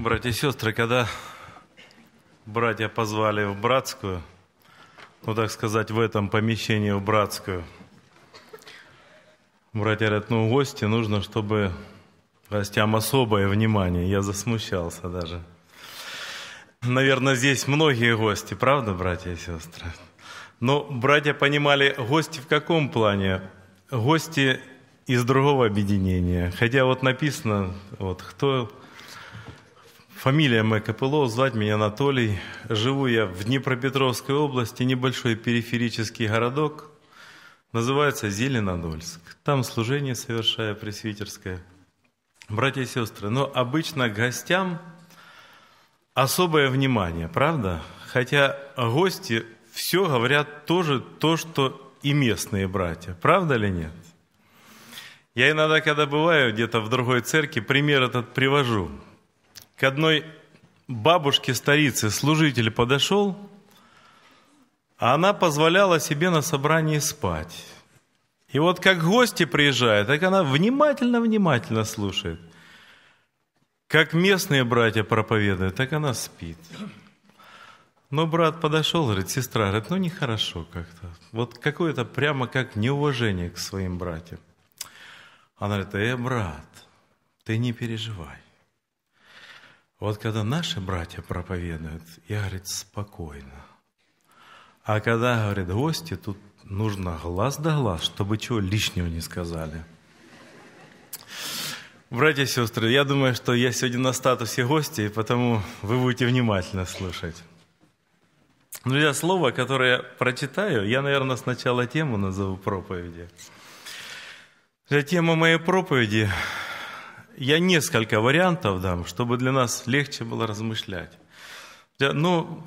Братья и сестры, когда братья позвали в братскую, ну так сказать, в этом помещении в братскую, братья говорят, ну гости нужно, чтобы гостям особое внимание. Я засмущался даже. Наверное, здесь многие гости, правда, братья и сестры? Но братья понимали, гости в каком плане? Гости из другого объединения. Хотя вот написано, вот кто Фамилия моя Копыло, звать меня Анатолий. Живу я в Днепропетровской области, небольшой периферический городок. Называется Зеленодольск. Там служение совершаю пресвитерское. Братья и сестры, но обычно гостям особое внимание, правда? Хотя гости все говорят тоже то, что и местные братья. Правда или нет? Я иногда, когда бываю где-то в другой церкви, пример этот привожу – к одной бабушке старицы служитель подошел, а она позволяла себе на собрании спать. И вот как гости приезжают, так она внимательно-внимательно слушает. Как местные братья проповедуют, так она спит. Но брат подошел, говорит, сестра, говорит, ну нехорошо как-то. Вот какое-то прямо как неуважение к своим братьям. Она говорит, э, брат, ты не переживай. Вот когда наши братья проповедуют, я, говорит, спокойно. А когда, говорит, гости, тут нужно глаз да глаз, чтобы чего лишнего не сказали. Братья и сестры, я думаю, что я сегодня на статусе гостя, и потому вы будете внимательно слушать. Друзья, ну, слово, которое я прочитаю, я, наверное, сначала тему назову проповеди. Тема моей проповеди я несколько вариантов дам, чтобы для нас легче было размышлять. Ну,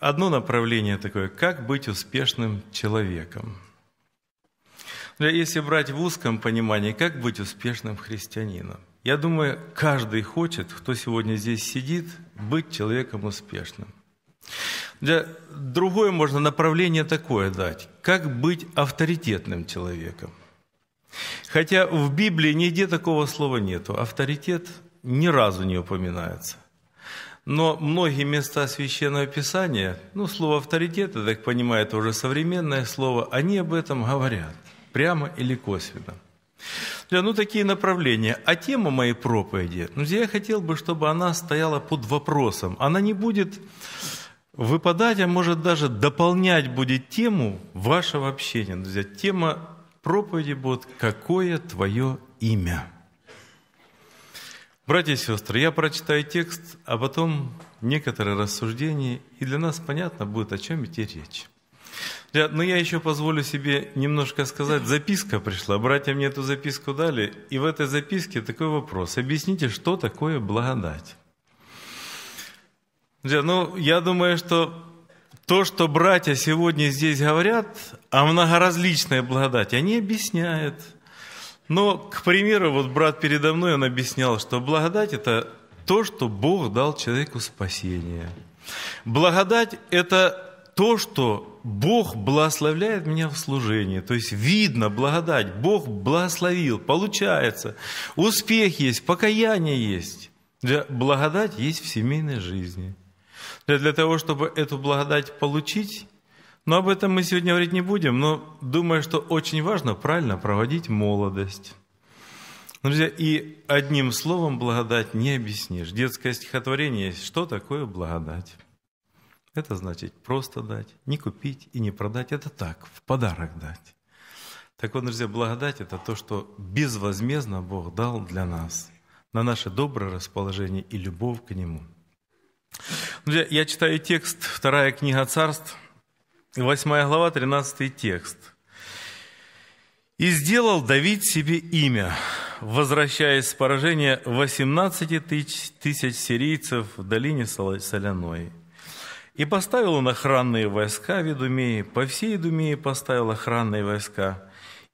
одно направление такое, как быть успешным человеком. Если брать в узком понимании, как быть успешным христианином. Я думаю, каждый хочет, кто сегодня здесь сидит, быть человеком успешным. Для другое можно направление такое дать. Как быть авторитетным человеком? Хотя в Библии нигде такого слова нету. Авторитет ни разу не упоминается. Но многие места Священного Писания, ну, слово «авторитет», я так понимаю, это уже современное слово, они об этом говорят, прямо или косвенно. Да, ну, такие направления. А тема моей проповеди, друзья, ну, я хотел бы, чтобы она стояла под вопросом. Она не будет выпадать, а может даже дополнять будет тему вашего общения. Друзья, тема проповеди будет. «Какое твое имя?». Братья и сестры, я прочитаю текст, а потом некоторые рассуждения, и для нас понятно будет, о чем идти речь. Но я еще позволю себе немножко сказать, записка пришла, братья мне эту записку дали, и в этой записке такой вопрос. Объясните, что такое благодать? Друзья, ну, я думаю, что то, что братья сегодня здесь говорят о а многоразличной благодати, они объясняют. Но, к примеру, вот брат передо мной, он объяснял, что благодать – это то, что Бог дал человеку спасение. Благодать – это то, что Бог благословляет меня в служении. То есть видно благодать. Бог благословил, получается. Успех есть, покаяние есть. Благодать есть в семейной жизни – для того, чтобы эту благодать получить. Но об этом мы сегодня говорить не будем, но думаю, что очень важно правильно проводить молодость. Друзья, и одним словом благодать не объяснишь. Детское стихотворение есть. Что такое благодать? Это значит просто дать, не купить и не продать. Это так, в подарок дать. Так вот, друзья, благодать — это то, что безвозмездно Бог дал для нас, на наше доброе расположение и любовь к Нему — я читаю текст, вторая книга царств, 8 глава, 13 текст. «И сделал Давид себе имя, возвращаясь с поражения 18 тысяч, тысяч сирийцев в долине Соляной. И поставил он охранные войска в Идумее, по всей Идумее поставил охранные войска.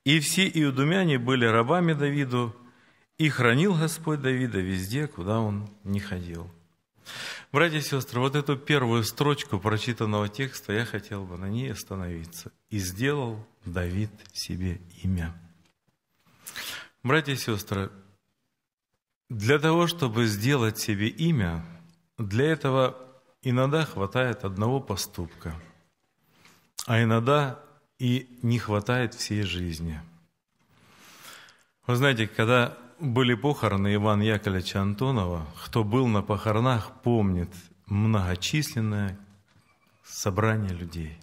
И все иудумяне были рабами Давиду, и хранил Господь Давида везде, куда он не ходил». Братья и сестры, вот эту первую строчку прочитанного текста я хотел бы на ней остановиться. «И сделал Давид себе имя». Братья и сестры, для того, чтобы сделать себе имя, для этого иногда хватает одного поступка, а иногда и не хватает всей жизни. Вы знаете, когда были похороны Ивана Яковлевича Антонова. Кто был на похоронах, помнит многочисленное собрание людей.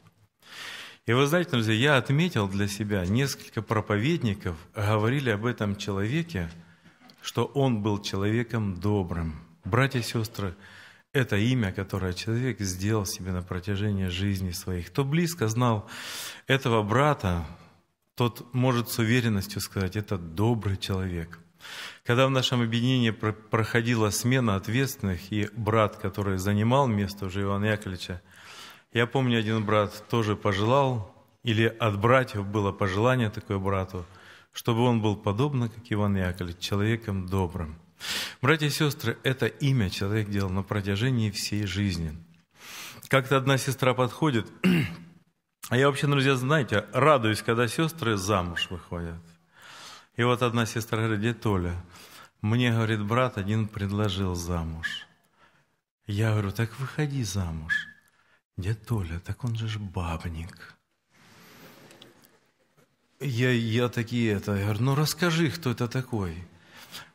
И вы знаете, друзья, я отметил для себя, несколько проповедников говорили об этом человеке, что он был человеком добрым. Братья и сестры, это имя, которое человек сделал себе на протяжении жизни своей. Кто близко знал этого брата, тот может с уверенностью сказать, это добрый человек – когда в нашем объединении проходила смена ответственных, и брат, который занимал место уже Ивана Яковлевича, я помню, один брат тоже пожелал, или от братьев было пожелание такое брату, чтобы он был подобно, как Иван Яковлевич, человеком добрым. Братья и сестры, это имя человек делал на протяжении всей жизни. Как-то одна сестра подходит, а я вообще, друзья, знаете, радуюсь, когда сестры замуж выходят. И вот одна сестра говорит, где Толя? Мне, говорит, брат один предложил замуж. Я говорю, так выходи замуж. Дядя Толя, так он же ж бабник. Я, я такие это, я говорю, ну расскажи, кто это такой.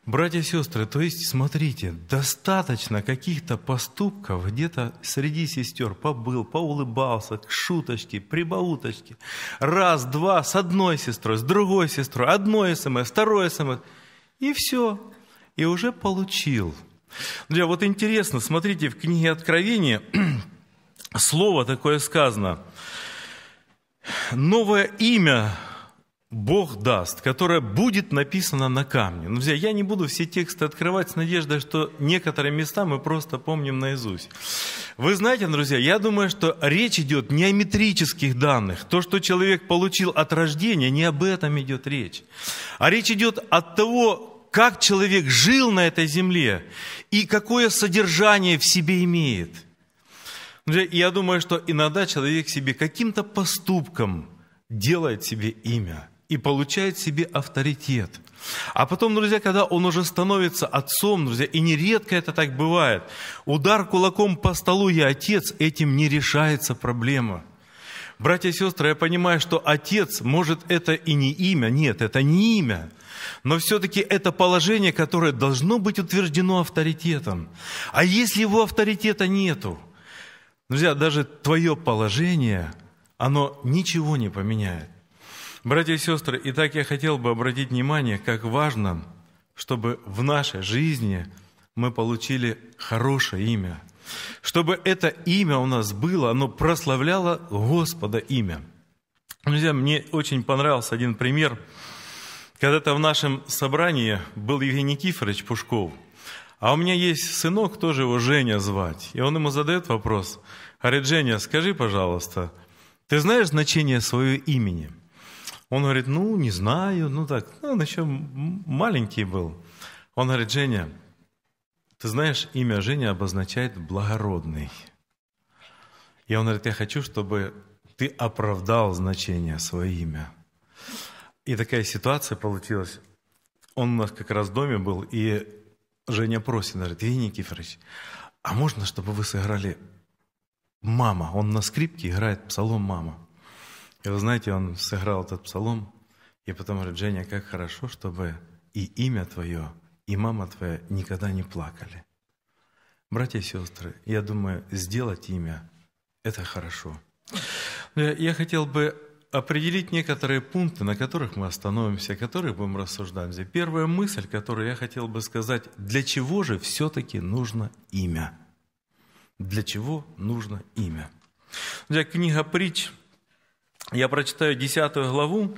Братья и сестры, то есть смотрите, достаточно каких-то поступков где-то среди сестер побыл, поулыбался, шуточки, прибауточки. Раз, два, с одной сестрой, с другой сестрой, одно смс, второе смс. И все. И уже получил. Друзья, вот интересно, смотрите, в книге Откровения слово такое сказано. Новое имя Бог даст, которая будет написана на камне. Ну, друзья, я не буду все тексты открывать с надеждой, что некоторые места мы просто помним наизусть. Вы знаете, друзья, я думаю, что речь идет не о метрических данных. То, что человек получил от рождения, не об этом идет речь. А речь идет от того, как человек жил на этой земле и какое содержание в себе имеет. Друзья, я думаю, что иногда человек себе каким-то поступком делает себе имя – и получает себе авторитет. А потом, друзья, когда он уже становится отцом, друзья, и нередко это так бывает, удар кулаком по столу «я отец» этим не решается проблема. Братья и сестры, я понимаю, что отец, может, это и не имя, нет, это не имя, но все-таки это положение, которое должно быть утверждено авторитетом. А если его авторитета нету, друзья, даже твое положение, оно ничего не поменяет. Братья и сестры, и так я хотел бы обратить внимание, как важно, чтобы в нашей жизни мы получили хорошее имя. Чтобы это имя у нас было, оно прославляло Господа имя. Друзья, мне очень понравился один пример. Когда-то в нашем собрании был Евгений Никифорович Пушков, а у меня есть сынок, тоже его Женя звать. И он ему задает вопрос. Говорит, Женя, скажи, пожалуйста, ты знаешь значение своего имени – он говорит, ну, не знаю, ну так. Ну, он еще маленький был. Он говорит, Женя, ты знаешь, имя Женя обозначает «благородный». И он говорит, я хочу, чтобы ты оправдал значение свое имя. И такая ситуация получилась. Он у нас как раз в доме был, и Женя просит, говорит, Евгений Никифорович, а можно, чтобы вы сыграли «Мама»? Он на скрипке играет псалом «Мама». И вы знаете, он сыграл этот псалом, и потом говорит, Женя, как хорошо, чтобы и имя твое, и мама твоя никогда не плакали. Братья и сестры, я думаю, сделать имя – это хорошо. Но я хотел бы определить некоторые пункты, на которых мы остановимся, которых будем рассуждать. Первая мысль, которую я хотел бы сказать, для чего же все-таки нужно имя? Для чего нужно имя? Друзья, книга «Притч» Я прочитаю 10 главу,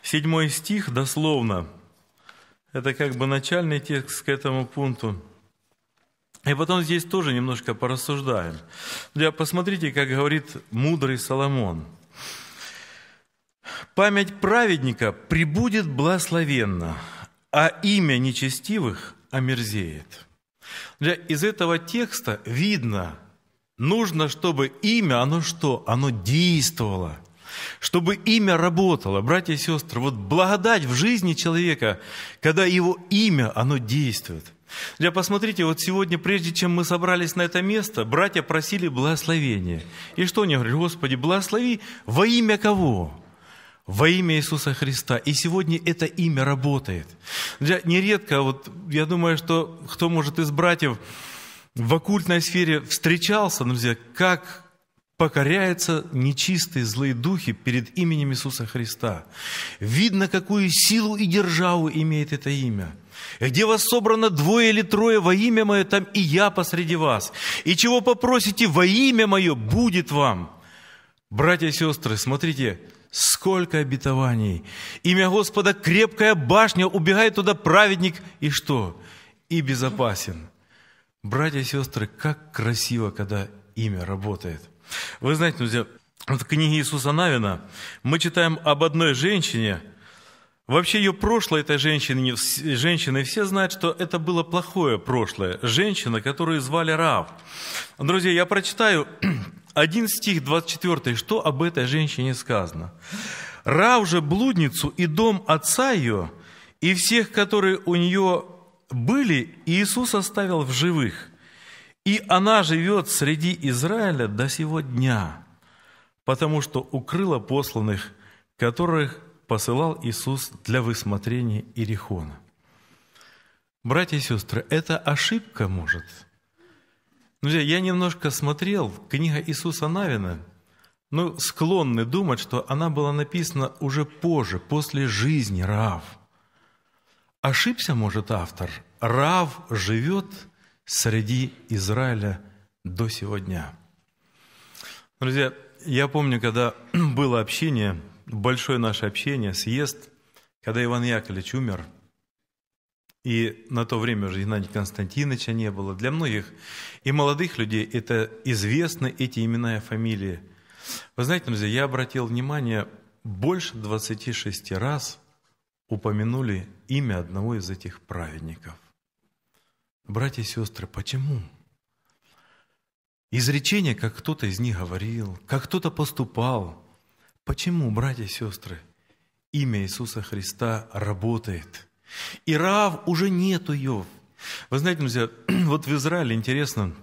7 стих дословно. Это как бы начальный текст к этому пункту. И потом здесь тоже немножко порассуждаем. Друзья, посмотрите, как говорит мудрый Соломон. «Память праведника прибудет благословенно, а имя нечестивых омерзеет». из этого текста видно, нужно, чтобы имя, оно что? Оно действовало чтобы имя работало. Братья и сестры, вот благодать в жизни человека, когда его имя, оно действует. Друзья, посмотрите, вот сегодня, прежде чем мы собрались на это место, братья просили благословения. И что они говорили? Господи, благослови во имя кого? во имя Иисуса Христа. И сегодня это имя работает. Нередко, вот я думаю, что кто может из братьев в оккультной сфере встречался, друзья, как покоряются нечистые злые духи перед именем Иисуса Христа. Видно, какую силу и державу имеет это имя. Где вас собрано двое или трое во имя Мое, там и я посреди вас. И чего попросите во имя Мое, будет вам. Братья и сестры, смотрите, сколько обетований. Имя Господа крепкая башня, убегает туда праведник и что? И безопасен. Братья и сестры, как красиво, когда имя работает. Вы знаете, друзья, в книге Иисуса Навина мы читаем об одной женщине, Вообще ее прошлое этой женщины, женщины, все знают, что это было плохое прошлое. Женщина, которую звали Рав. Друзья, я прочитаю один стих 24, что об этой женщине сказано. Рав же блудницу и дом отца ее, и всех, которые у нее были, Иисус оставил в живых – и она живет среди Израиля до сего дня, потому что укрыла посланных, которых посылал Иисус для высмотрения Ирихона. Братья и сестры, это ошибка может. Друзья, я немножко смотрел, книга Иисуса Навина, но склонны думать, что она была написана уже позже, после жизни Рав. Ошибся, может, автор. Рав живет среди Израиля до сегодня. Друзья, я помню, когда было общение, большое наше общение, съезд, когда Иван Яковлевич умер, и на то время уже Геннадия Константиновича не было. Для многих и молодых людей это известны эти имена и фамилии. Вы знаете, друзья, я обратил внимание, больше 26 раз упомянули имя одного из этих праведников. Братья и сестры, почему? Изречение, как кто-то из них говорил, как кто-то поступал. Почему, братья и сестры, имя Иисуса Христа работает? И Рав уже нету ее. Вы знаете, друзья, вот в Израиле интересно,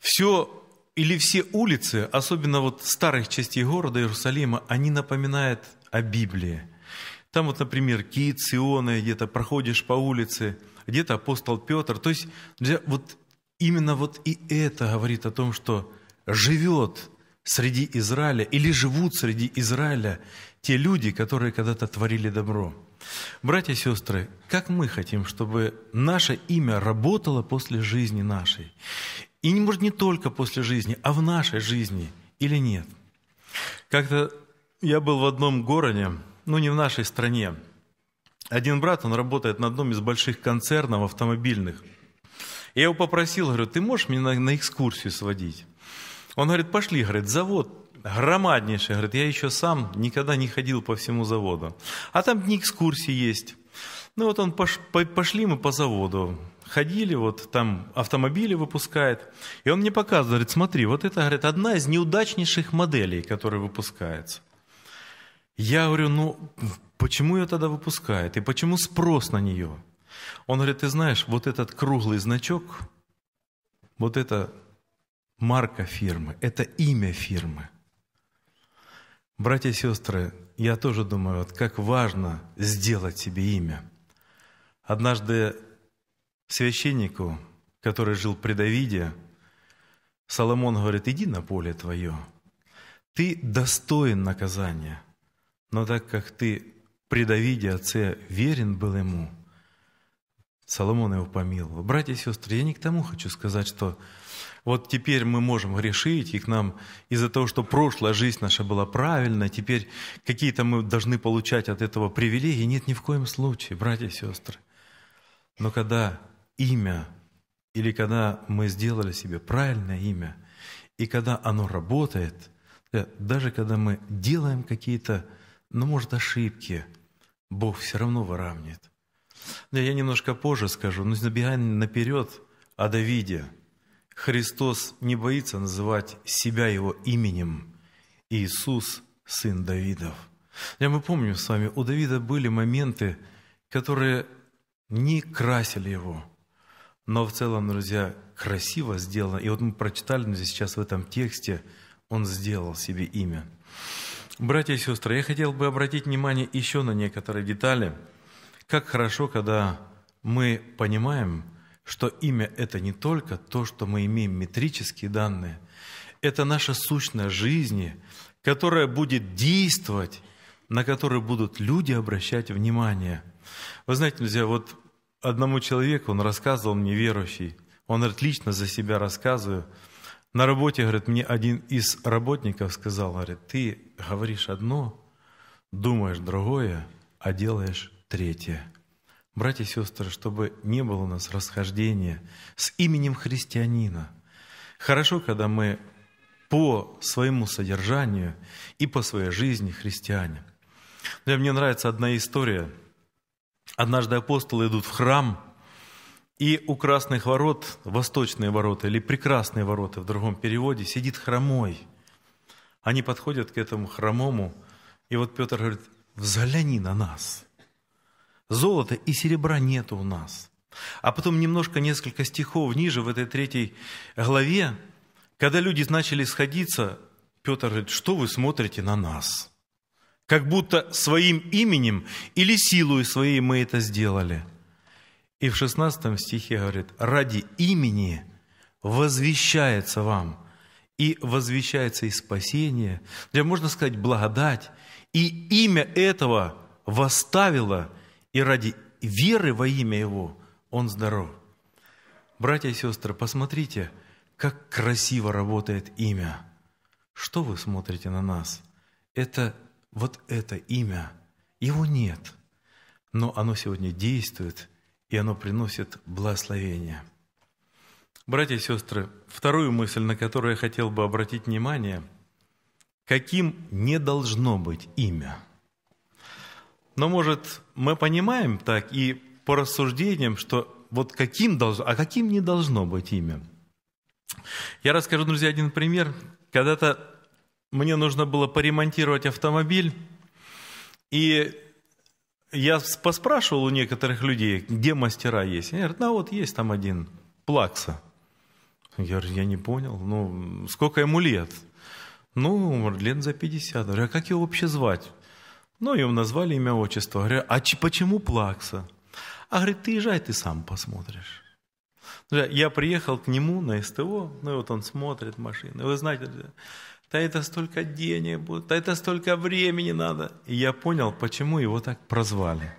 все или все улицы, особенно вот старых частей города Иерусалима, они напоминают о Библии. Там вот, например, Киит, Сионы, где-то проходишь по улице – где-то апостол Петр. То есть, друзья, вот именно вот и это говорит о том, что живет среди Израиля или живут среди Израиля те люди, которые когда-то творили добро. Братья и сестры, как мы хотим, чтобы наше имя работало после жизни нашей? И, не может, не только после жизни, а в нашей жизни или нет? Как-то я был в одном городе, ну не в нашей стране, один брат, он работает на одном из больших концернов автомобильных. Я его попросил, говорю, ты можешь меня на, на экскурсию сводить? Он говорит, пошли, говорит, завод громаднейший, говорит, я еще сам никогда не ходил по всему заводу. А там дни экскурсии есть. Ну вот он, пош, по, пошли мы по заводу, ходили, вот там автомобили выпускает. И он мне показывает, говорит, смотри, вот это, говорит, одна из неудачнейших моделей, которая выпускается. Я говорю, ну, Почему ее тогда выпускают? И почему спрос на нее? Он говорит, ты знаешь, вот этот круглый значок, вот это марка фирмы, это имя фирмы. Братья и сестры, я тоже думаю, вот как важно сделать себе имя. Однажды священнику, который жил при Давиде, Соломон говорит, иди на поле твое, ты достоин наказания, но так как ты при Давиде, а це верен был ему, Соломон его помиловал. Братья и сестры, я не к тому хочу сказать, что вот теперь мы можем грешить, и к нам из-за того, что прошлая жизнь наша была правильная, теперь какие-то мы должны получать от этого привилегии. Нет, ни в коем случае, братья и сестры. Но когда имя, или когда мы сделали себе правильное имя, и когда оно работает, э, даже когда мы делаем какие-то, ну, может, ошибки – Бог все равно выравнивает. Но я немножко позже скажу, но ну, набегая наперед о Давиде. Христос не боится называть себя его именем. Иисус – сын Давидов. Я мы помним с вами, у Давида были моменты, которые не красили его. Но в целом, друзья, красиво сделано. И вот мы прочитали но сейчас в этом тексте, он сделал себе имя. Братья и сестры, я хотел бы обратить внимание еще на некоторые детали. Как хорошо, когда мы понимаем, что имя – это не только то, что мы имеем метрические данные, это наша сущность жизни, которая будет действовать, на которую будут люди обращать внимание. Вы знаете, друзья, вот одному человеку, он рассказывал мне, верующий, он отлично за себя рассказывает. На работе, говорит, мне один из работников сказал, говорит, ты говоришь одно, думаешь другое, а делаешь третье. Братья и сестры, чтобы не было у нас расхождения с именем христианина. Хорошо, когда мы по своему содержанию и по своей жизни христиане. Мне нравится одна история. Однажды апостолы идут в храм – и у красных ворот, восточные ворота или прекрасные ворота в другом переводе, сидит хромой. Они подходят к этому хромому, и вот Петр говорит, взгляни на нас. Золота и серебра нет у нас. А потом немножко, несколько стихов ниже, в этой третьей главе, когда люди начали сходиться, Петр говорит, что вы смотрите на нас? Как будто своим именем или силой своей мы это сделали – и в 16 стихе говорит, ради имени возвещается вам, и возвещается и спасение, для, можно сказать, благодать, и имя этого восставило, и ради веры во имя Его он здоров. Братья и сестры, посмотрите, как красиво работает имя. Что вы смотрите на нас? Это вот это имя. Его нет, но оно сегодня действует – и оно приносит благословение. Братья и сестры, вторую мысль, на которую я хотел бы обратить внимание, каким не должно быть имя. Но, может, мы понимаем так и по рассуждениям, что вот каким должно, а каким не должно быть имя. Я расскажу, друзья, один пример. Когда-то мне нужно было поремонтировать автомобиль, и я поспрашивал у некоторых людей, где мастера есть. Они говорят, ну вот есть там один, Плакса. Я говорю, я не понял, ну сколько ему лет? Ну, лет за 50. Говорю, а как его вообще звать? Ну, ему назвали имя, отчество. Говорю, а ч- почему Плакса? А говорит, ты езжай, ты сам посмотришь. Я приехал к нему на СТО, ну и вот он смотрит машины. Вы знаете, да это столько денег будет, да это столько времени надо. И я понял, почему его так прозвали.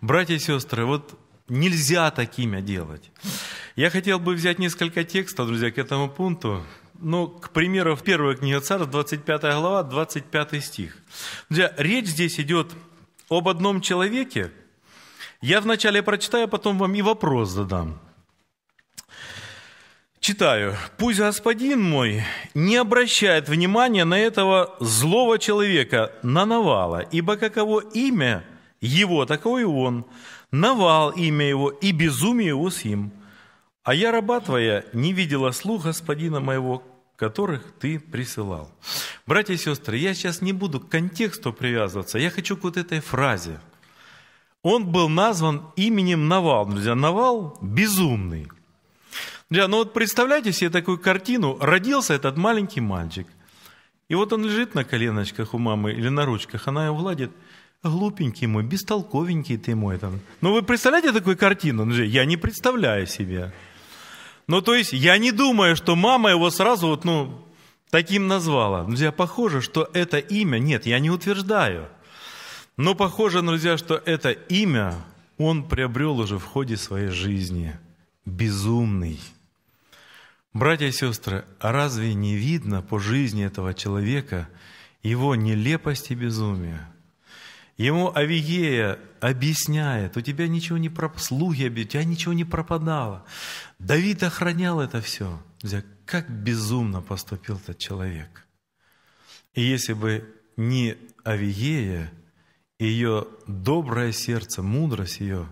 Братья и сестры, вот нельзя такими делать. Я хотел бы взять несколько текстов, друзья, к этому пункту. Ну, к примеру, в первой книге Царств, 25 глава, 25 стих. Друзья, речь здесь идет об одном человеке. Я вначале прочитаю, а потом вам и вопрос задам. Читаю. «Пусть господин мой не обращает внимания на этого злого человека, на Навала, ибо каково имя его, таково и он. Навал имя его, и безумие его с ним. А я, раба твоя, не видела слух господина моего, которых ты присылал». Братья и сестры, я сейчас не буду к контексту привязываться, я хочу к вот этой фразе. Он был назван именем Навал. Друзья, Навал – безумный – Друзья, ну вот представляете себе такую картину. Родился этот маленький мальчик. И вот он лежит на коленочках у мамы или на ручках, она его гладит. Глупенький мой, бестолковенький ты мой. Там. Ну вы представляете такую картину? друзья? Я не представляю себе. Ну то есть я не думаю, что мама его сразу вот, ну, таким назвала. Друзья, похоже, что это имя, нет, я не утверждаю, но похоже, друзья, что это имя он приобрел уже в ходе своей жизни. Безумный. Братья и сестры, а разве не видно по жизни этого человека его нелепость и безумие? Ему Авиея объясняет, у тебя ничего не слуги у тебя ничего не пропадало. Давид охранял это все. Как безумно поступил этот человек. И если бы не Авиея, ее доброе сердце, мудрость ее,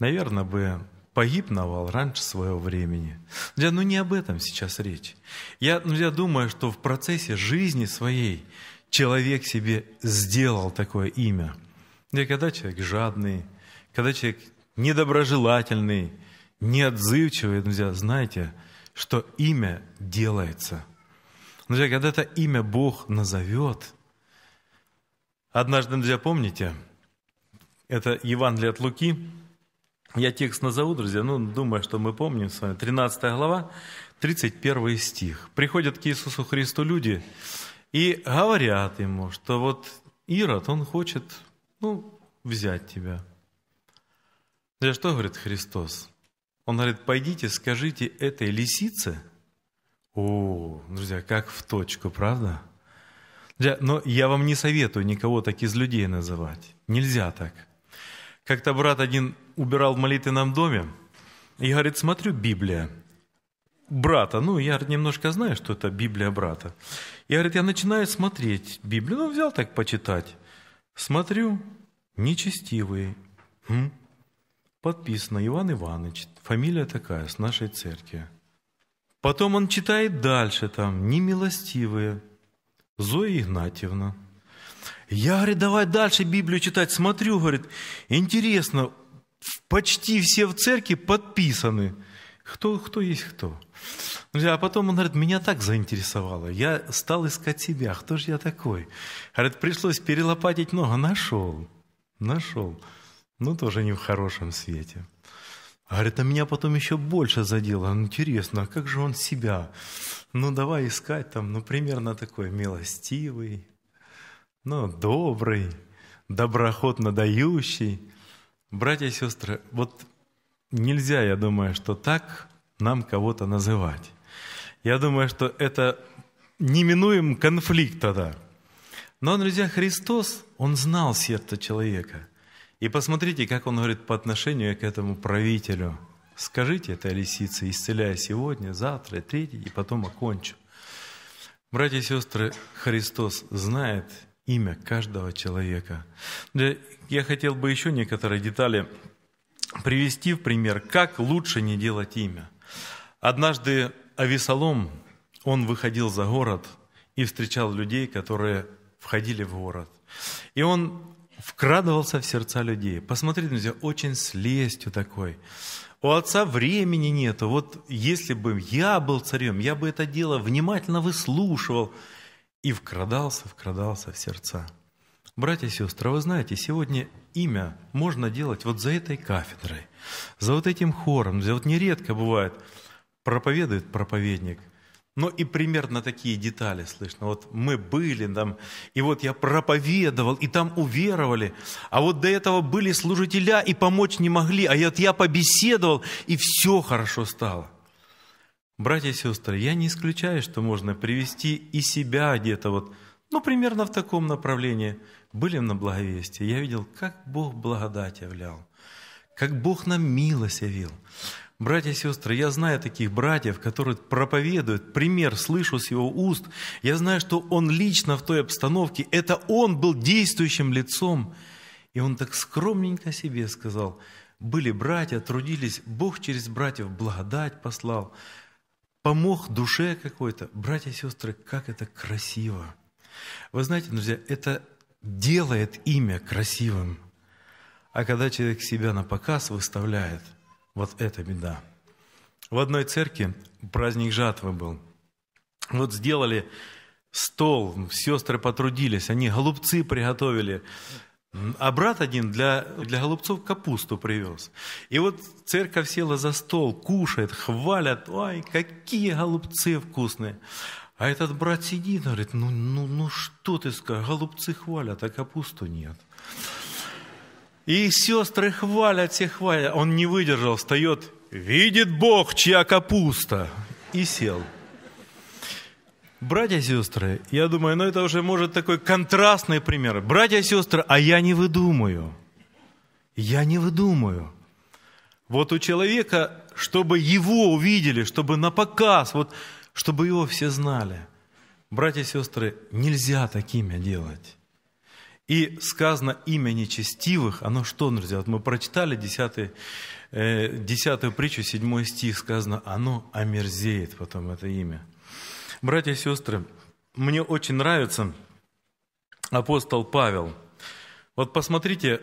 наверное, бы погиб Навал раньше своего времени. Друзья, ну, ну не об этом сейчас речь. Я, друзья, ну, думаю, что в процессе жизни своей человек себе сделал такое имя. И когда человек жадный, когда человек недоброжелательный, неотзывчивый, друзья, знаете, что имя делается. Друзья, когда это имя Бог назовет, однажды, друзья, помните, это Евангелие от Луки, я текст назову, друзья, ну, думаю, что мы помним с вами. 13 глава, 31 стих. Приходят к Иисусу Христу люди и говорят ему, что вот Ирод, он хочет, ну, взять тебя. Для что говорит Христос? Он говорит, пойдите, скажите этой лисице. О, друзья, как в точку, правда? Друзья, но я вам не советую никого так из людей называть. Нельзя так. Как-то брат один убирал в молитвенном доме, и говорит, смотрю, Библия брата. Ну, я немножко знаю, что это Библия брата. И говорит, я начинаю смотреть Библию. Ну, взял так почитать. Смотрю, нечестивые. Хм. Подписано Иван Иванович. Фамилия такая, с нашей церкви. Потом он читает дальше там, немилостивые. Зоя Игнатьевна. Я, говорит, давай дальше Библию читать. Смотрю, говорит, интересно, почти все в церкви подписаны. Кто, кто есть кто? а потом он говорит, меня так заинтересовало. Я стал искать себя. Кто же я такой? Говорит, пришлось перелопатить много. Нашел. Нашел. Но ну, тоже не в хорошем свете. Говорит, а меня потом еще больше задело. Интересно, а как же он себя? Ну, давай искать там, ну, примерно такой милостивый, ну, добрый, доброхотно дающий. Братья и сестры, вот нельзя, я думаю, что так нам кого-то называть. Я думаю, что это неминуем конфликт тогда. Но, друзья, Христос, Он знал сердце человека. И посмотрите, как Он говорит по отношению к этому правителю. Скажите это лисице, исцеляя сегодня, завтра, третий, и потом окончу. Братья и сестры, Христос знает имя каждого человека. Я хотел бы еще некоторые детали привести в пример, как лучше не делать имя. Однажды Авесолом, он выходил за город и встречал людей, которые входили в город. И он вкрадывался в сердца людей. Посмотрите, друзья, очень с лестью такой. У отца времени нету. Вот если бы я был царем, я бы это дело внимательно выслушивал и вкрадался, вкрадался в сердца. Братья и сестры, вы знаете, сегодня имя можно делать вот за этой кафедрой, за вот этим хором, за вот нередко бывает, проповедует проповедник, но и примерно такие детали слышно. Вот мы были там, и вот я проповедовал, и там уверовали, а вот до этого были служителя и помочь не могли, а вот я побеседовал, и все хорошо стало. Братья и сестры, я не исключаю, что можно привести и себя где-то вот, ну, примерно в таком направлении. Были на благовестии, я видел, как Бог благодать являл, как Бог нам милость явил. Братья и сестры, я знаю таких братьев, которые проповедуют, пример слышу с его уст. Я знаю, что он лично в той обстановке, это он был действующим лицом. И он так скромненько себе сказал, были братья, трудились, Бог через братьев благодать послал помог душе какой-то. Братья и сестры, как это красиво! Вы знаете, друзья, это делает имя красивым. А когда человек себя на показ выставляет, вот это беда. В одной церкви праздник жатвы был. Вот сделали стол, сестры потрудились, они голубцы приготовили, а брат один для, для голубцов капусту привез. И вот церковь села за стол, кушает, хвалят. Ой, какие голубцы вкусные. А этот брат сидит, говорит, ну, ну, ну что ты скажешь, голубцы хвалят, а капусту нет. И сестры хвалят, все хвалят. Он не выдержал, встает, видит Бог, чья капуста. И сел. Братья и сестры, я думаю, ну это уже может такой контрастный пример. Братья и сестры, а я не выдумаю. Я не выдумаю. Вот у человека, чтобы его увидели, чтобы на показ, вот, чтобы его все знали. Братья и сестры, нельзя такими делать. И сказано имя нечестивых, оно что, друзья? Вот мы прочитали 10, 10 э, притчу, 7 стих, сказано, оно омерзеет потом это имя. Братья и сестры, мне очень нравится апостол Павел. Вот посмотрите,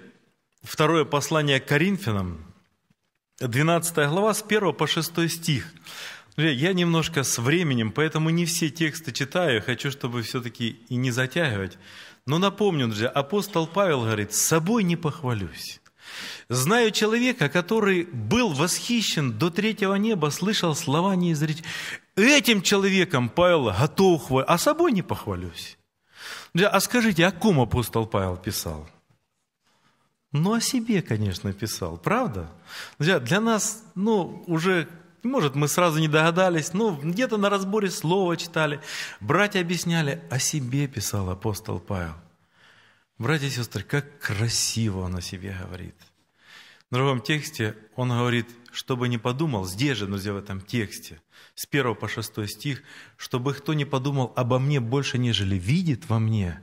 второе послание к Коринфянам, 12 глава, с 1 по 6 стих. Я немножко с временем, поэтому не все тексты читаю, хочу, чтобы все-таки и не затягивать. Но напомню, друзья, апостол Павел говорит, «С собой не похвалюсь». Знаю человека, который был восхищен до третьего неба, слышал слова неизреченные. Этим человеком Павел готов хвалить, а собой не похвалюсь. А скажите, о ком апостол Павел писал? Ну, о себе, конечно, писал, правда? Друзья, для нас, ну, уже, может, мы сразу не догадались, но где-то на разборе слова читали, братья объясняли, о себе писал апостол Павел. Братья и сестры, как красиво он о себе говорит. В другом тексте он говорит – чтобы не подумал, здесь же, друзья, в этом тексте, с 1 по 6 стих, чтобы кто не подумал обо мне больше, нежели видит во мне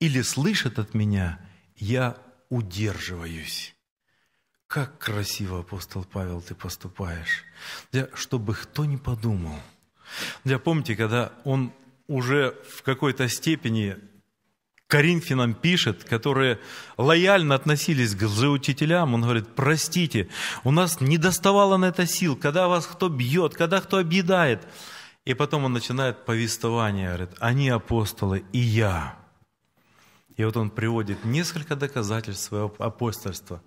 или слышит от меня, я удерживаюсь. Как красиво, апостол Павел, ты поступаешь. Для, чтобы кто не подумал. Для, помните, когда он уже в какой-то степени Коринфянам пишет, которые лояльно относились к лжеучителям, он говорит, простите, у нас не доставало на это сил, когда вас кто бьет, когда кто объедает. И потом он начинает повествование, говорит, они апостолы, и я. И вот он приводит несколько доказательств своего апостольства.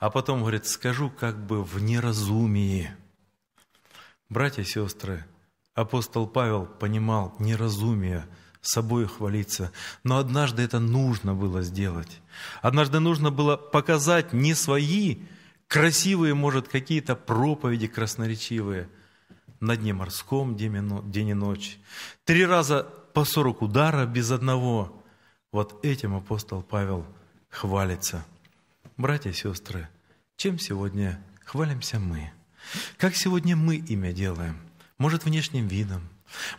А потом говорит, скажу как бы в неразумии. Братья и сестры, апостол Павел понимал неразумие – собой хвалиться. Но однажды это нужно было сделать. Однажды нужно было показать не свои красивые, может, какие-то проповеди красноречивые на дне морском, день и ночь. Три раза по сорок удара без одного. Вот этим апостол Павел хвалится. Братья и сестры, чем сегодня хвалимся мы? Как сегодня мы имя делаем? Может, внешним видом,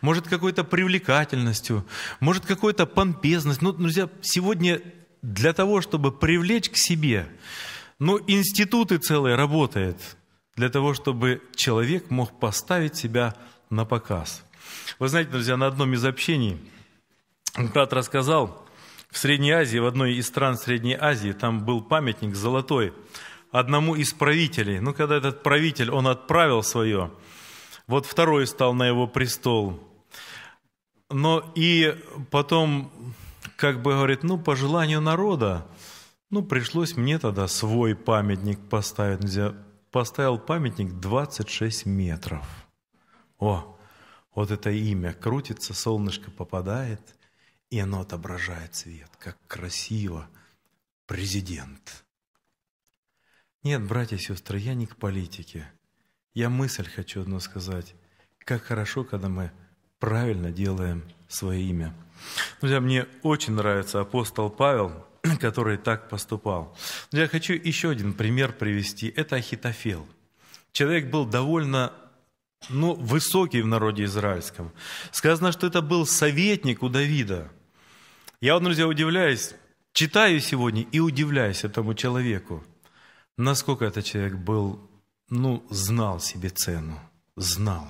может какой-то привлекательностью, может какой-то помпезность. Ну, друзья, сегодня для того, чтобы привлечь к себе, ну, институты целые работают для того, чтобы человек мог поставить себя на показ. Вы знаете, друзья, на одном из общений брат рассказал, в Средней Азии, в одной из стран Средней Азии, там был памятник золотой одному из правителей. Ну, когда этот правитель, он отправил свое вот второй стал на его престол. Но и потом, как бы говорит, ну, по желанию народа, ну, пришлось мне тогда свой памятник поставить. Я поставил памятник 26 метров. О, вот это имя крутится, солнышко попадает, и оно отображает свет. Как красиво. Президент. Нет, братья и сестры, я не к политике – я мысль хочу одно сказать. Как хорошо, когда мы правильно делаем свое имя. Друзья, мне очень нравится апостол Павел, который так поступал. Но я хочу еще один пример привести. Это Ахитофел. Человек был довольно ну, высокий в народе израильском. Сказано, что это был советник у Давида. Я, вот, друзья, удивляюсь, читаю сегодня и удивляюсь этому человеку, насколько этот человек был ну, знал себе цену, знал.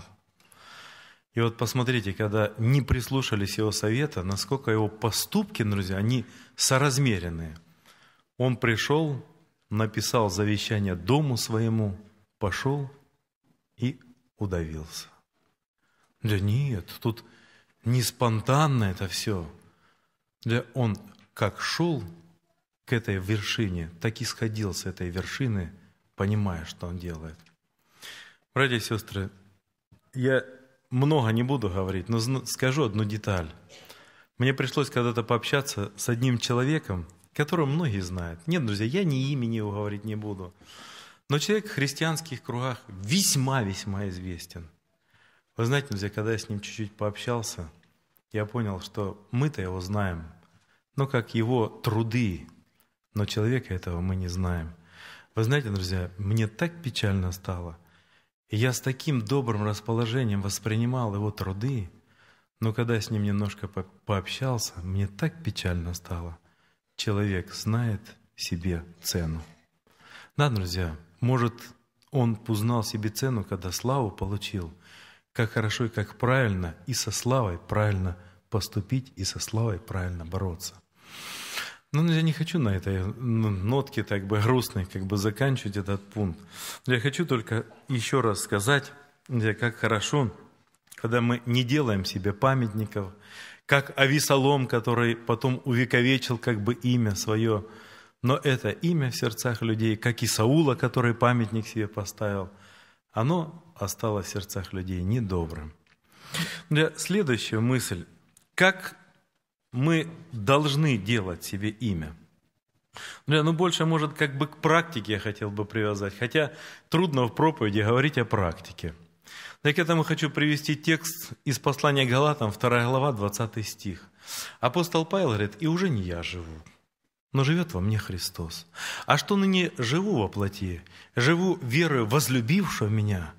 И вот посмотрите, когда не прислушались его совета, насколько его поступки, друзья, они соразмеренные. Он пришел, написал завещание дому своему, пошел и удавился. Да нет, тут не спонтанно это все. Да он как шел к этой вершине, так и сходил с этой вершины понимая, что он делает. Братья и сестры, я много не буду говорить, но скажу одну деталь. Мне пришлось когда-то пообщаться с одним человеком, которого многие знают. Нет, друзья, я ни имени его говорить не буду. Но человек в христианских кругах весьма-весьма известен. Вы знаете, друзья, когда я с ним чуть-чуть пообщался, я понял, что мы-то его знаем, но как его труды, но человека этого мы не знаем. Вы знаете, друзья, мне так печально стало. я с таким добрым расположением воспринимал его труды, но когда с ним немножко по пообщался, мне так печально стало. Человек знает себе цену. Да, друзья, может, он узнал себе цену, когда славу получил, как хорошо и как правильно, и со славой правильно поступить, и со славой правильно бороться – ну, я не хочу на этой ну, нотке так бы грустной как бы заканчивать этот пункт. Я хочу только еще раз сказать, как хорошо, когда мы не делаем себе памятников, как Ависалом, который потом увековечил как бы имя свое, но это имя в сердцах людей, как и Саула, который памятник себе поставил, оно осталось в сердцах людей недобрым. Для следующая мысль. Как мы должны делать себе имя. Бля, ну больше, может, как бы к практике я хотел бы привязать, хотя трудно в проповеди говорить о практике. Так я к этому хочу привести текст из послания Галатам, 2 глава, 20 стих. Апостол Павел говорит, «И уже не я живу, но живет во мне Христос. А что ныне живу во плоти? Живу верою возлюбившего меня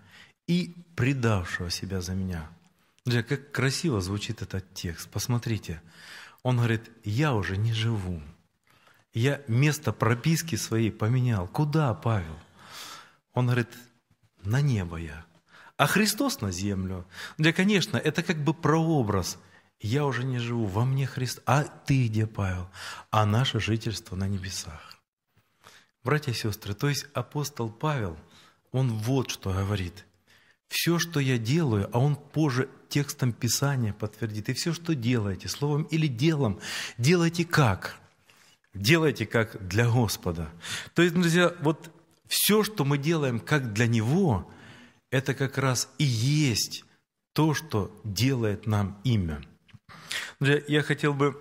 и предавшего себя за меня». Друзья, как красиво звучит этот текст. Посмотрите – он говорит, я уже не живу. Я место прописки своей поменял. Куда, Павел? Он говорит, на небо я. А Христос на землю. Да, конечно, это как бы прообраз. Я уже не живу, во мне Христос, А ты где, Павел? А наше жительство на небесах. Братья и сестры, то есть апостол Павел, он вот что говорит – все, что я делаю, а он позже текстом Писания подтвердит, и все, что делаете, словом или делом, делайте как? Делайте как для Господа. То есть, друзья, вот все, что мы делаем как для Него, это как раз и есть то, что делает нам имя. Друзья, я хотел бы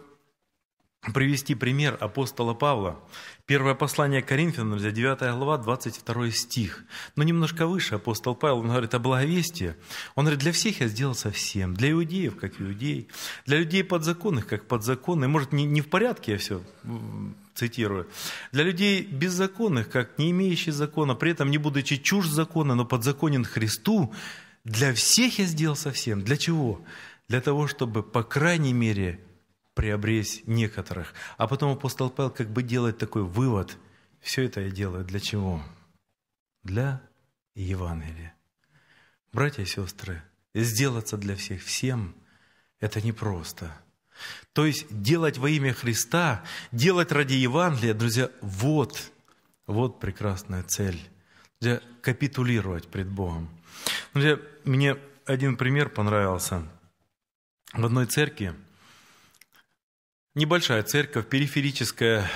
привести пример апостола Павла. Первое послание Коринфянам, друзья, 9 глава, 22 стих. Но немножко выше апостол Павел, он говорит о благовестии. Он говорит, для всех я сделал совсем. Для иудеев, как иудей. Для людей подзаконных, как подзаконные. Может, не, не в порядке я все цитирую. «Для людей беззаконных, как не имеющих закона, при этом не будучи чужд закона, но подзаконен Христу, для всех я сделал совсем». Для чего? Для того, чтобы, по крайней мере, приобресь некоторых. А потом апостол Павел как бы делает такой вывод. Все это я делаю для чего? Для Евангелия. Братья и сестры, сделаться для всех всем – это непросто. То есть делать во имя Христа, делать ради Евангелия, друзья, вот, вот прекрасная цель. Друзья, капитулировать пред Богом. Друзья, мне один пример понравился. В одной церкви – небольшая церковь, периферическая.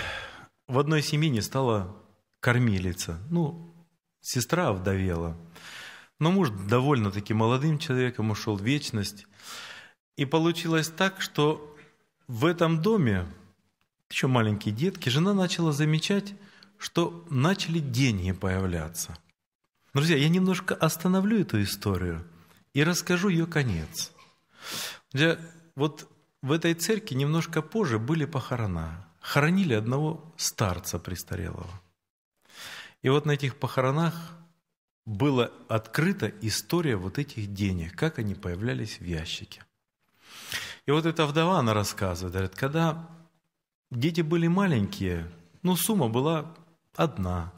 В одной семье не стала кормилица. Ну, сестра вдовела, Но муж довольно-таки молодым человеком ушел в вечность. И получилось так, что в этом доме, еще маленькие детки, жена начала замечать, что начали деньги появляться. Друзья, я немножко остановлю эту историю и расскажу ее конец. Друзья, вот в этой церкви немножко позже были похорона. Хоронили одного старца престарелого. И вот на этих похоронах была открыта история вот этих денег, как они появлялись в ящике. И вот эта вдова, она рассказывает, говорит, когда дети были маленькие, ну, сумма была одна.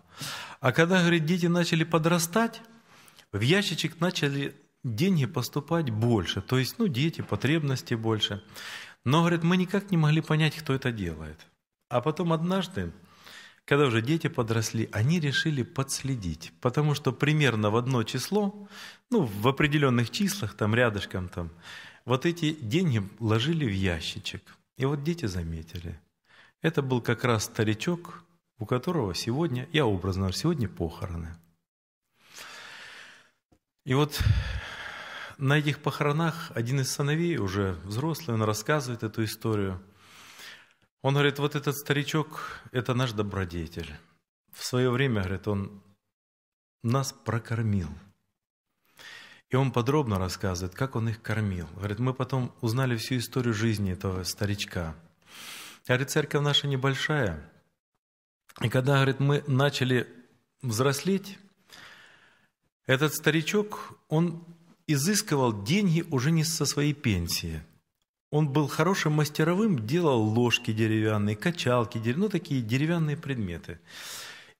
А когда, говорит, дети начали подрастать, в ящичек начали деньги поступать больше, то есть, ну, дети, потребности больше. Но, говорит, мы никак не могли понять, кто это делает. А потом однажды, когда уже дети подросли, они решили подследить, потому что примерно в одно число, ну, в определенных числах, там, рядышком, там, вот эти деньги ложили в ящичек. И вот дети заметили. Это был как раз старичок, у которого сегодня, я образно, говорю, сегодня похороны. И вот на этих похоронах один из сыновей, уже взрослый, он рассказывает эту историю. Он говорит, вот этот старичок, это наш добродетель. В свое время, говорит, он нас прокормил. И он подробно рассказывает, как он их кормил. Говорит, мы потом узнали всю историю жизни этого старичка. Говорит, церковь наша небольшая. И когда, говорит, мы начали взрослеть, этот старичок, он изыскивал деньги уже не со своей пенсии. Он был хорошим мастеровым, делал ложки деревянные, качалки, дерев... ну такие деревянные предметы.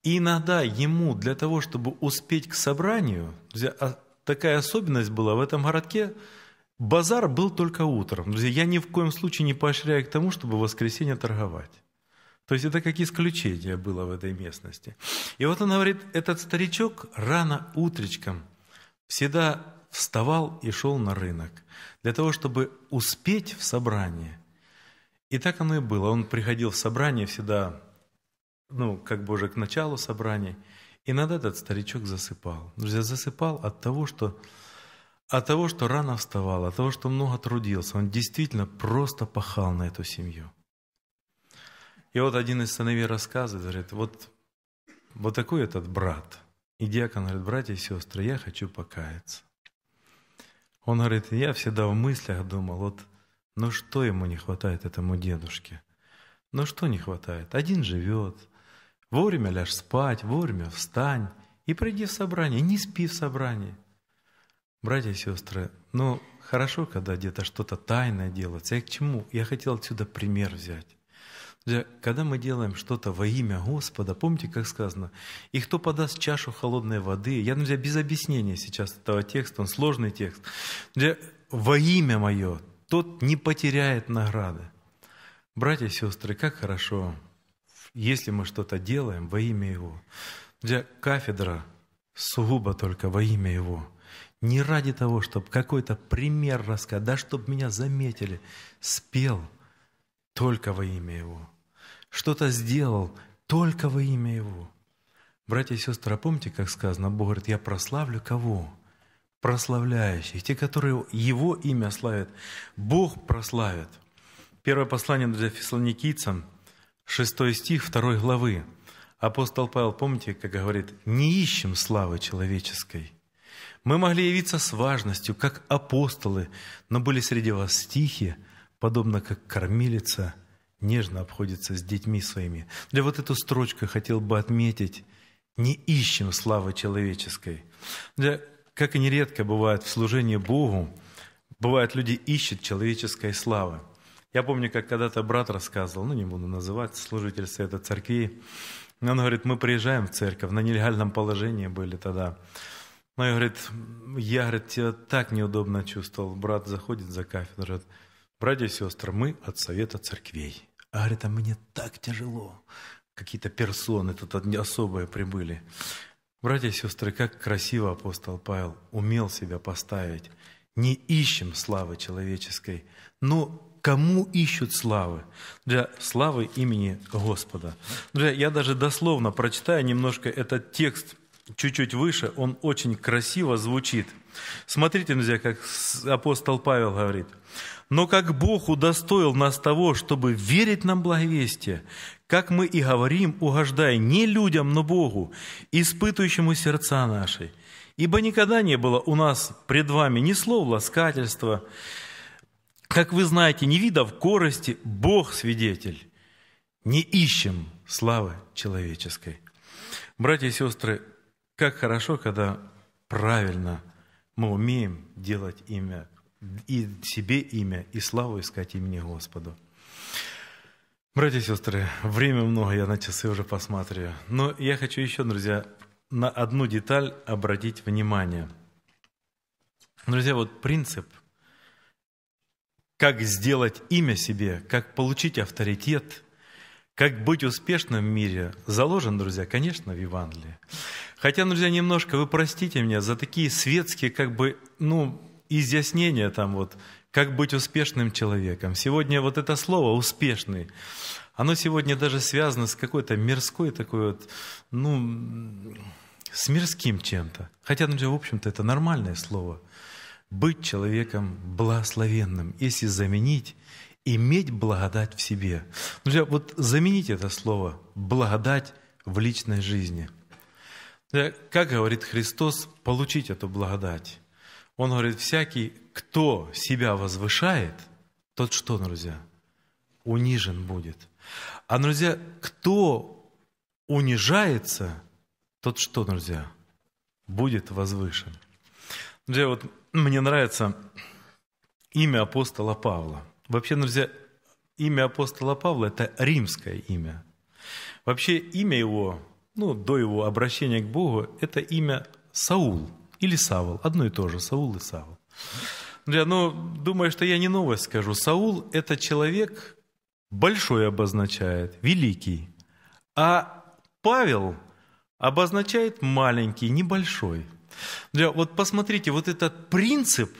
И иногда ему для того, чтобы успеть к собранию, а, такая особенность была в этом городке, базар был только утром. друзья. Я ни в коем случае не поощряю к тому, чтобы в воскресенье торговать. То есть это как исключение было в этой местности. И вот он говорит, этот старичок рано утречком всегда вставал и шел на рынок для того, чтобы успеть в собрание. И так оно и было. Он приходил в собрание всегда, ну, как бы уже к началу собраний. Иногда этот старичок засыпал. Друзья, ну, засыпал от того, что от того, что рано вставал, от того, что много трудился. Он действительно просто пахал на эту семью. И вот один из сыновей рассказывает, говорит, вот, вот такой этот брат. И диакон говорит, братья и сестры, я хочу покаяться. Он говорит, я всегда в мыслях думал, вот, ну что ему не хватает этому дедушке? Ну что не хватает? Один живет. Вовремя ляжь спать, вовремя встань и приди в собрание, не спи в собрании. Братья и сестры, ну хорошо, когда где-то что-то тайное делается. Я к чему? Я хотел отсюда пример взять. Когда мы делаем что-то во имя Господа, помните, как сказано, «И кто подаст чашу холодной воды?» Я, друзья, без объяснения сейчас этого текста, он сложный текст. «Во имя мое тот не потеряет награды». Братья и сестры, как хорошо, если мы что-то делаем во имя Его. Друзья, кафедра сугубо только во имя Его. Не ради того, чтобы какой-то пример рассказать, да чтобы меня заметили, спел только во имя Его что-то сделал только во имя Его. Братья и сестры, а помните, как сказано, Бог говорит, я прославлю кого? Прославляющих, те, которые Его имя славят. Бог прославит. Первое послание для фессалоникийцам, 6 стих 2 главы. Апостол Павел, помните, как говорит, не ищем славы человеческой. Мы могли явиться с важностью, как апостолы, но были среди вас стихи, подобно как кормилица – нежно обходится с детьми своими. Для вот эту строчку хотел бы отметить. Не ищем славы человеческой. Для, как и нередко бывает в служении Богу, бывают люди ищут человеческой славы. Я помню, как когда-то брат рассказывал, ну не буду называть, служитель Совета Церкви, он говорит, мы приезжаем в церковь, на нелегальном положении были тогда. но ну, и говорит, я, говорит, тебя так неудобно чувствовал. Брат заходит за кафедру, говорит, братья и сестры, мы от Совета Церквей. А говорит, а мне так тяжело. Какие-то персоны тут особые прибыли. Братья и сестры, как красиво апостол Павел умел себя поставить. Не ищем славы человеческой, но кому ищут славы? Для славы имени Господа. Друзья, я даже дословно прочитаю немножко этот текст – чуть-чуть выше, он очень красиво звучит. Смотрите, друзья, как апостол Павел говорит. «Но как Бог удостоил нас того, чтобы верить нам благовестие, как мы и говорим, угождая не людям, но Богу, испытывающему сердца наши. Ибо никогда не было у нас пред вами ни слов ласкательства, как вы знаете, не видов корости, Бог свидетель. Не ищем славы человеческой». Братья и сестры, как хорошо, когда правильно мы умеем делать имя, и себе имя, и славу искать имени Господу. Братья и сестры, время много, я на часы уже посмотрю. Но я хочу еще, друзья, на одну деталь обратить внимание. Друзья, вот принцип, как сделать имя себе, как получить авторитет, как быть успешным в мире, заложен, друзья, конечно, в Евангелии. Хотя, ну, друзья, немножко вы простите меня за такие светские, как бы, ну, изъяснения там вот, как быть успешным человеком. Сегодня вот это слово «успешный», оно сегодня даже связано с какой-то мирской такой вот, ну, с мирским чем-то. Хотя, ну, друзья, в общем-то, это нормальное слово. Быть человеком благословенным, если заменить иметь благодать в себе. Друзья, вот замените это слово «благодать» в личной жизни – как говорит Христос, получить эту благодать. Он говорит, всякий, кто себя возвышает, тот что, друзья? Унижен будет. А, друзья, кто унижается, тот что, друзья? Будет возвышен. Друзья, вот мне нравится имя апостола Павла. Вообще, друзья, имя апостола Павла – это римское имя. Вообще, имя его ну, до его обращения к Богу, это имя Саул или Савол. Одно и то же, Саул и Савол. Друзья, ну, думаю, что я не новость скажу. Саул – это человек, большой обозначает, великий. А Павел обозначает маленький, небольшой. Друзья, вот посмотрите, вот этот принцип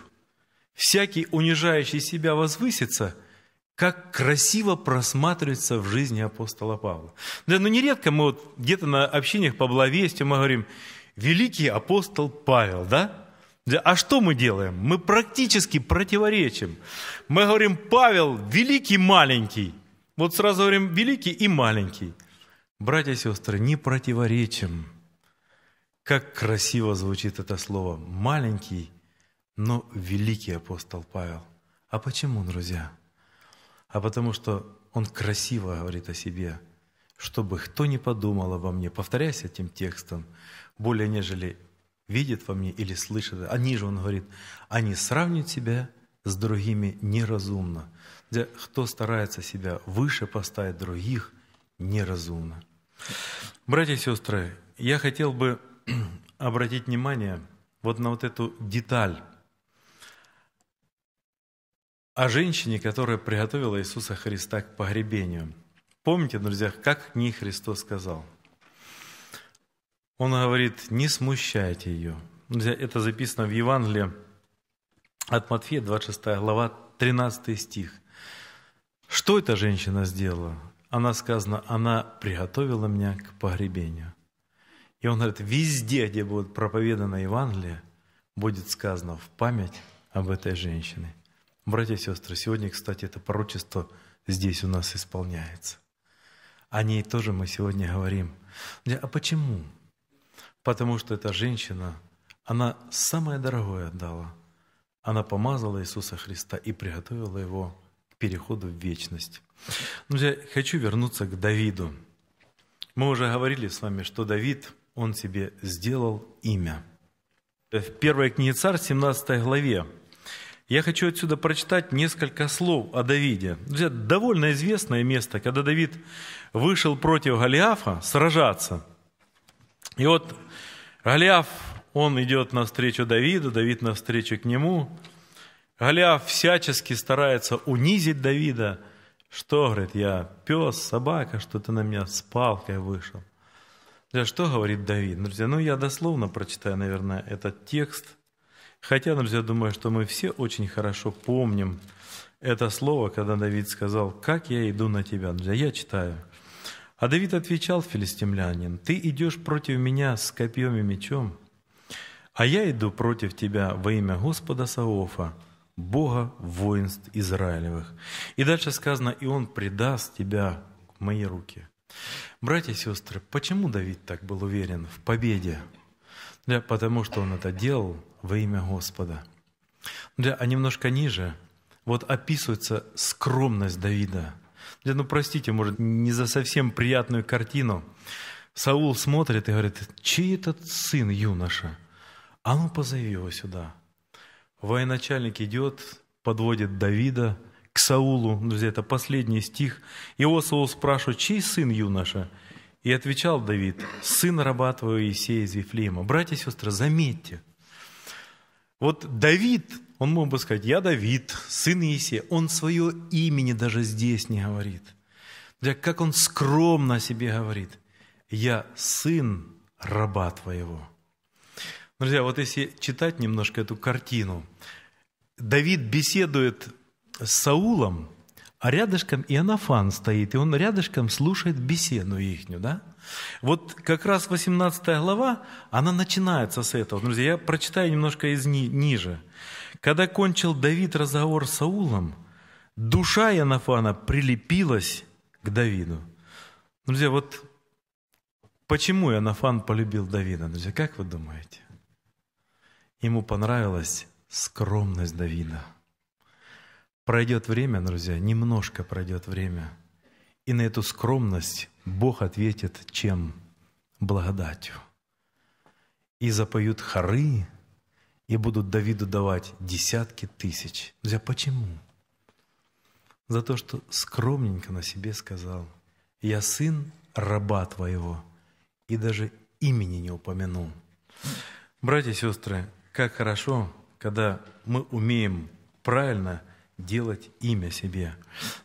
«всякий унижающий себя возвысится» – как красиво просматривается в жизни апостола Павла. Да, ну нередко мы вот где-то на общениях по благовестию мы говорим, великий апостол Павел, да? да? А что мы делаем? Мы практически противоречим. Мы говорим, Павел великий, маленький. Вот сразу говорим, великий и маленький. Братья и сестры, не противоречим. Как красиво звучит это слово. Маленький, но великий апостол Павел. А почему, друзья? а потому что он красиво говорит о себе, чтобы кто не подумал обо мне, повторяясь этим текстом, более нежели видит во мне или слышит. А ниже он говорит, они сравнивают себя с другими неразумно. Где кто старается себя выше поставить других, неразумно. Братья и сестры, я хотел бы обратить внимание вот на вот эту деталь о женщине, которая приготовила Иисуса Христа к погребению. Помните, друзья, как к ней Христос сказал? Он говорит, не смущайте ее. Друзья, это записано в Евангелии от Матфея, 26 глава, 13 стих. Что эта женщина сделала? Она сказана, она приготовила меня к погребению. И он говорит, везде, где будет проповедано Евангелие, будет сказано в память об этой женщине – Братья и сестры, сегодня, кстати, это пророчество здесь у нас исполняется. О ней тоже мы сегодня говорим. А почему? Потому что эта женщина, она самое дорогое отдала. Она помазала Иисуса Христа и приготовила его к переходу в вечность. Друзья, ну, хочу вернуться к Давиду. Мы уже говорили с вами, что Давид, он себе сделал имя. Э, в первой книге Царь, 17 главе, я хочу отсюда прочитать несколько слов о Давиде. Друзья, довольно известное место, когда Давид вышел против Голиафа сражаться. И вот Голиаф, он идет навстречу Давиду, Давид навстречу к нему. Голиаф всячески старается унизить Давида. Что, говорит, я пес, собака, что ты на меня с палкой вышел. Друзья, что говорит Давид? Ну, друзья, ну я дословно прочитаю, наверное, этот текст – Хотя, друзья, думаю, что мы все очень хорошо помним это слово, когда Давид сказал, «Как я иду на тебя?» Друзья, я читаю. А Давид отвечал филистимлянин, «Ты идешь против меня с копьем и мечом, а я иду против тебя во имя Господа Саофа, Бога воинств Израилевых». И дальше сказано, «И он предаст тебя в мои руки». Братья и сестры, почему Давид так был уверен в победе? Да, потому что он это делал – во имя Господа. А немножко ниже вот описывается скромность Давида. Ну, простите, может, не за совсем приятную картину. Саул смотрит и говорит, чей этот сын юноша? А ну, позови его сюда. Военачальник идет, подводит Давида к Саулу. Друзья, это последний стих. Его Саул спрашивает, чей сын юноша? И отвечал Давид, сын раба твоего Иисея из Вифлеема. Братья и сестры, заметьте – вот Давид, он мог бы сказать, я Давид, сын Иисея. Он свое имени даже здесь не говорит. Как он скромно о себе говорит. Я сын раба твоего. Друзья, вот если читать немножко эту картину, Давид беседует с Саулом, а рядышком Иоаннафан стоит, и он рядышком слушает беседу ихнюю, да? Вот как раз 18 глава, она начинается с этого. Друзья, я прочитаю немножко из ни, ниже. «Когда кончил Давид разговор с Саулом, душа Иоаннафана прилепилась к Давиду». Друзья, вот почему Иоаннафан полюбил Давида? Друзья, как вы думаете? Ему понравилась скромность Давида – Пройдет время, друзья, немножко пройдет время. И на эту скромность Бог ответит чем? Благодатью. И запоют хоры, и будут Давиду давать десятки тысяч. Друзья, почему? За то, что скромненько на себе сказал, «Я сын раба твоего», и даже имени не упомянул. Братья и сестры, как хорошо, когда мы умеем правильно – делать имя себе.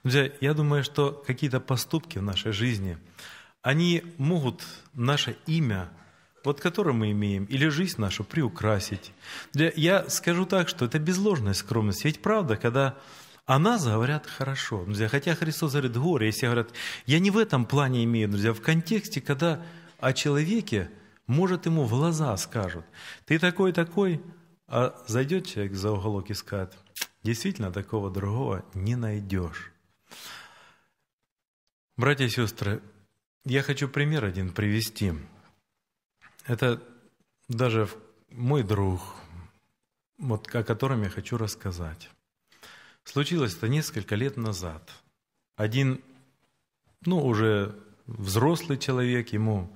Друзья, я думаю, что какие-то поступки в нашей жизни, они могут наше имя, вот которое мы имеем, или жизнь нашу приукрасить. Друзья, я скажу так, что это безложная скромность. Ведь правда, когда о нас говорят хорошо. Друзья, хотя Христос говорит горе, если говорят, я не в этом плане имею, друзья, в контексте, когда о человеке, может, ему в глаза скажут, ты такой-такой, а зайдет человек за уголок и скажет – Действительно, такого другого не найдешь. Братья и сестры, я хочу пример один привести. Это даже мой друг, вот о котором я хочу рассказать. Случилось это несколько лет назад. Один, ну, уже взрослый человек, ему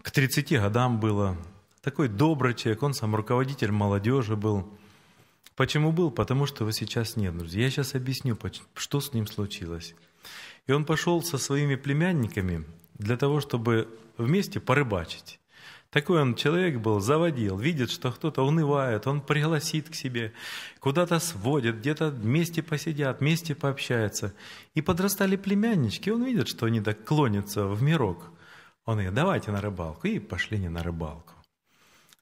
к 30 годам было, такой добрый человек, он сам руководитель молодежи был – Почему был? Потому что его сейчас нет, друзья. Я сейчас объясню, что с ним случилось. И он пошел со своими племянниками для того, чтобы вместе порыбачить. Такой он человек был, заводил, видит, что кто-то унывает, он пригласит к себе, куда-то сводит, где-то вместе посидят, вместе пообщаются. И подрастали племяннички, он видит, что они так клонятся в мирок. Он говорит, давайте на рыбалку. И пошли не на рыбалку.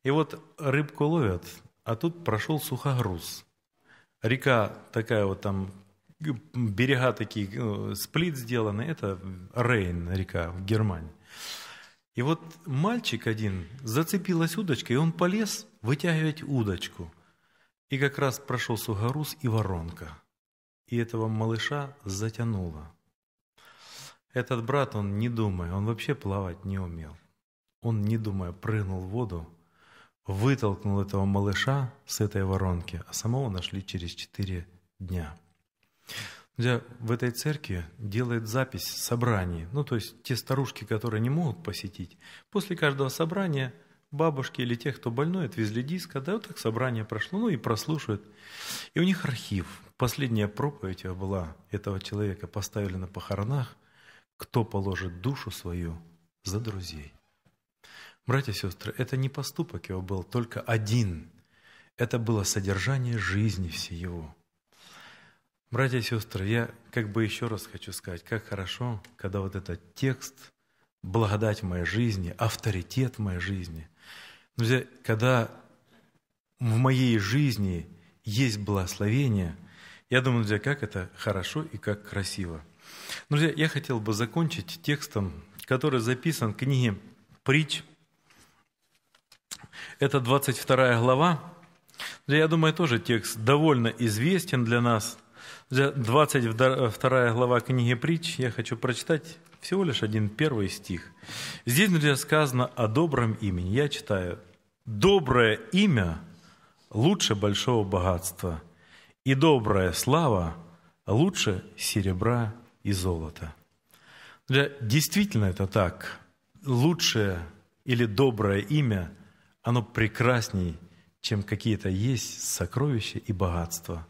И вот рыбку ловят, а тут прошел сухогруз. Река такая вот там, берега такие, э, сплит сделаны, это Рейн река в Германии. И вот мальчик один зацепилась удочкой, и он полез вытягивать удочку. И как раз прошел сухогруз и воронка. И этого малыша затянуло. Этот брат, он не думая, он вообще плавать не умел. Он, не думая, прыгнул в воду, вытолкнул этого малыша с этой воронки, а самого нашли через четыре дня. Друзья, в этой церкви делает запись собраний. Ну, то есть те старушки, которые не могут посетить, после каждого собрания бабушки или тех, кто больной, отвезли диск, да, вот так собрание прошло, ну и прослушают. И у них архив. Последняя проповедь была этого человека, поставили на похоронах, кто положит душу свою за друзей. Братья и сестры, это не поступок его был, только один. Это было содержание жизни всего. Братья и сестры, я как бы еще раз хочу сказать, как хорошо, когда вот этот текст «благодать в моей жизни», «авторитет в моей жизни». Друзья, когда в моей жизни есть благословение, я думаю, друзья, как это хорошо и как красиво. Друзья, я хотел бы закончить текстом, который записан в книге «Притч» Это 22 глава. Я думаю, тоже текст довольно известен для нас. 22 глава книги притч, я хочу прочитать всего лишь один первый стих. Здесь, друзья, сказано о добром имени. Я читаю. «Доброе имя лучше большого богатства, и добрая слава лучше серебра и золота». Друзья, действительно это так. Лучшее или доброе имя – оно прекрасней, чем какие-то есть сокровища и богатства.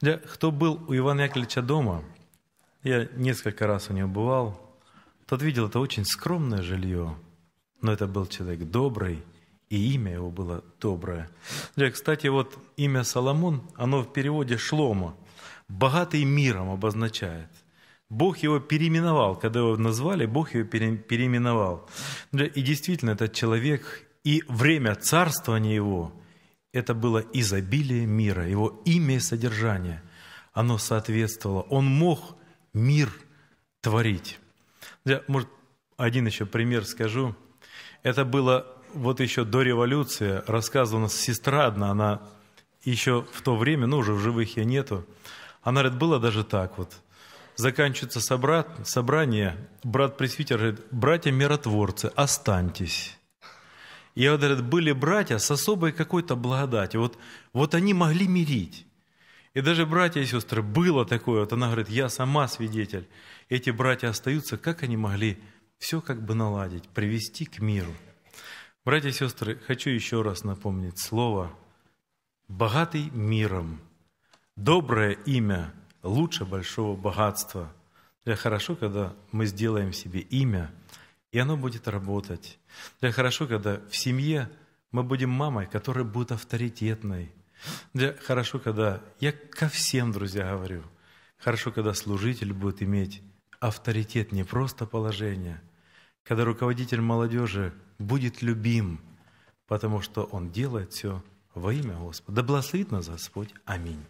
Для, кто был у Ивана Яковлевича дома, я несколько раз у него бывал, тот видел это очень скромное жилье, но это был человек добрый, и имя его было доброе. Друзья, кстати, вот имя Соломон, оно в переводе «шлома», «богатый миром» обозначает. Бог его переименовал, когда его назвали, Бог его переименовал. И действительно, этот человек и время царствования Его – это было изобилие мира, Его имя и содержание. Оно соответствовало. Он мог мир творить. Я, может, один еще пример скажу. Это было вот еще до революции. Рассказывала сестра одна, она еще в то время, ну, уже в живых ее нету. Она говорит, было даже так вот – заканчивается собрат, собрание, брат-пресвитер говорит, братья-миротворцы, останьтесь. И вот говорят, были братья с особой какой-то благодатью. Вот, вот они могли мирить. И даже братья и сестры, было такое, вот она говорит, я сама свидетель. Эти братья остаются, как они могли все как бы наладить, привести к миру. Братья и сестры, хочу еще раз напомнить слово «богатый миром». Доброе имя лучше большого богатства. Это хорошо, когда мы сделаем себе имя, и оно будет работать. Для хорошо, когда в семье мы будем мамой, которая будет авторитетной. Для хорошо, когда я ко всем, друзья, говорю, хорошо, когда служитель будет иметь авторитет, не просто положение, когда руководитель молодежи будет любим, потому что он делает все во имя Господа. Да благословит нас Господь. Аминь.